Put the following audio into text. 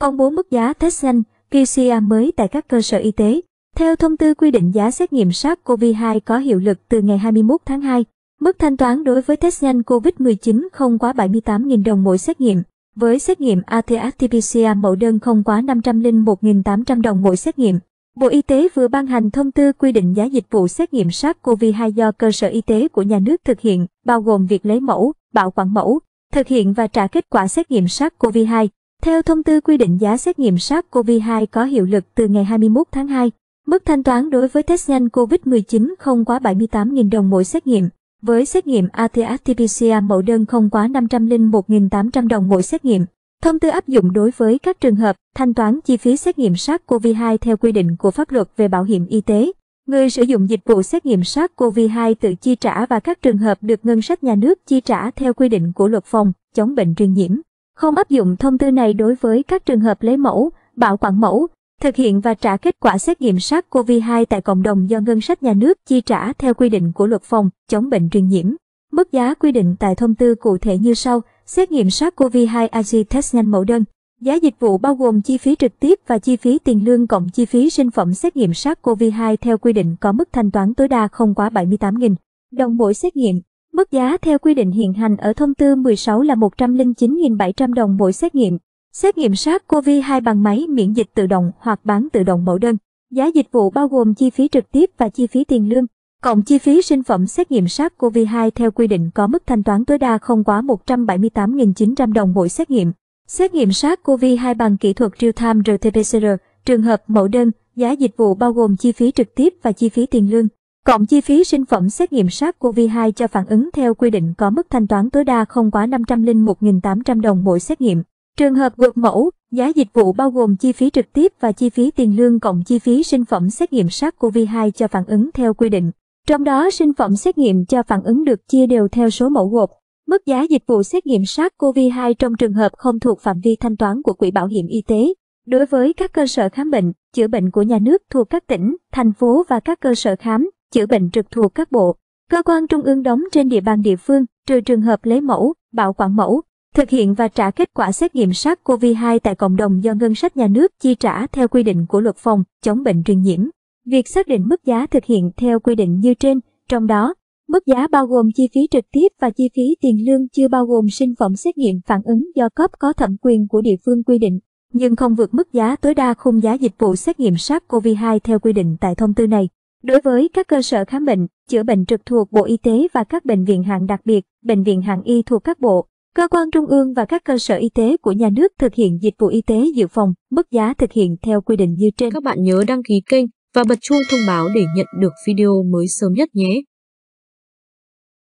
công bố mức giá test nhanh PCR mới tại các cơ sở y tế. Theo thông tư quy định giá xét nghiệm SARS-CoV-2 có hiệu lực từ ngày 21 tháng 2, mức thanh toán đối với test nhanh COVID-19 không quá 78.000 đồng mỗi xét nghiệm, với xét nghiệm ATAT-PCR mẫu đơn không quá 501.800 đồng mỗi xét nghiệm. Bộ Y tế vừa ban hành thông tư quy định giá dịch vụ xét nghiệm SARS-CoV-2 do cơ sở y tế của nhà nước thực hiện, bao gồm việc lấy mẫu, bảo quản mẫu, thực hiện và trả kết quả xét nghiệm SARS-CoV-2 theo thông tư quy định giá xét nghiệm SARS-CoV-2 có hiệu lực từ ngày 21 tháng 2, mức thanh toán đối với test nhanh COVID-19 không quá 78.000 đồng mỗi xét nghiệm, với xét nghiệm RT-PCR mẫu đơn không quá 501.800 đồng mỗi xét nghiệm. Thông tư áp dụng đối với các trường hợp thanh toán chi phí xét nghiệm SARS-CoV-2 theo quy định của pháp luật về bảo hiểm y tế. Người sử dụng dịch vụ xét nghiệm SARS-CoV-2 tự chi trả và các trường hợp được ngân sách nhà nước chi trả theo quy định của luật phòng chống bệnh truyền nhiễm không áp dụng thông tư này đối với các trường hợp lấy mẫu, bảo quản mẫu, thực hiện và trả kết quả xét nghiệm SARS-CoV-2 tại cộng đồng do ngân sách nhà nước chi trả theo quy định của luật phòng chống bệnh truyền nhiễm. Mức giá quy định tại thông tư cụ thể như sau: xét nghiệm SARS-CoV-2 AG test nhanh mẫu đơn. Giá dịch vụ bao gồm chi phí trực tiếp và chi phí tiền lương cộng chi phí sinh phẩm xét nghiệm SARS-CoV-2 theo quy định có mức thanh toán tối đa không quá 78.000 đồng mỗi xét nghiệm. Mức giá theo quy định hiện hành ở thông tư 16 là 109.700 đồng mỗi xét nghiệm. Xét nghiệm sars cov 2 bằng máy miễn dịch tự động hoặc bán tự động mẫu đơn. Giá dịch vụ bao gồm chi phí trực tiếp và chi phí tiền lương, cộng chi phí sinh phẩm xét nghiệm sars cov 2 theo quy định có mức thanh toán tối đa không quá 178.900 đồng mỗi xét nghiệm. Xét nghiệm sars cov 2 bằng kỹ thuật real-time RT-PCR, trường hợp mẫu đơn, giá dịch vụ bao gồm chi phí trực tiếp và chi phí tiền lương, Cộng chi phí sinh phẩm xét nghiệm SARS-CoV-2 cho phản ứng theo quy định có mức thanh toán tối đa không quá 501.800 đồng mỗi xét nghiệm. Trường hợp gộp mẫu, giá dịch vụ bao gồm chi phí trực tiếp và chi phí tiền lương cộng chi phí sinh phẩm xét nghiệm SARS-CoV-2 cho phản ứng theo quy định. Trong đó, sinh phẩm xét nghiệm cho phản ứng được chia đều theo số mẫu gộp. Mức giá dịch vụ xét nghiệm SARS-CoV-2 trong trường hợp không thuộc phạm vi thanh toán của Quỹ Bảo hiểm Y tế. Đối với các cơ sở khám bệnh, chữa bệnh của nhà nước thuộc các tỉnh, thành phố và các cơ sở khám, chữa bệnh trực thuộc các bộ, cơ quan trung ương đóng trên địa bàn địa phương, trừ trường hợp lấy mẫu, bảo quản mẫu, thực hiện và trả kết quả xét nghiệm SARS-CoV-2 tại cộng đồng do ngân sách nhà nước chi trả theo quy định của luật phòng chống bệnh truyền nhiễm. Việc xác định mức giá thực hiện theo quy định như trên, trong đó, mức giá bao gồm chi phí trực tiếp và chi phí tiền lương chưa bao gồm sinh phẩm xét nghiệm phản ứng do cấp có thẩm quyền của địa phương quy định, nhưng không vượt mức giá tối đa khung giá dịch vụ xét nghiệm SARS-CoV-2 theo quy định tại thông tư này. Đối với các cơ sở khám bệnh, chữa bệnh trực thuộc Bộ Y tế và các bệnh viện hạng đặc biệt, bệnh viện hạng y thuộc các bộ, cơ quan trung ương và các cơ sở y tế của nhà nước thực hiện dịch vụ y tế dự phòng, mức giá thực hiện theo quy định như trên. Các bạn nhớ đăng ký kênh và bật chuông thông báo để nhận được video mới sớm nhất nhé.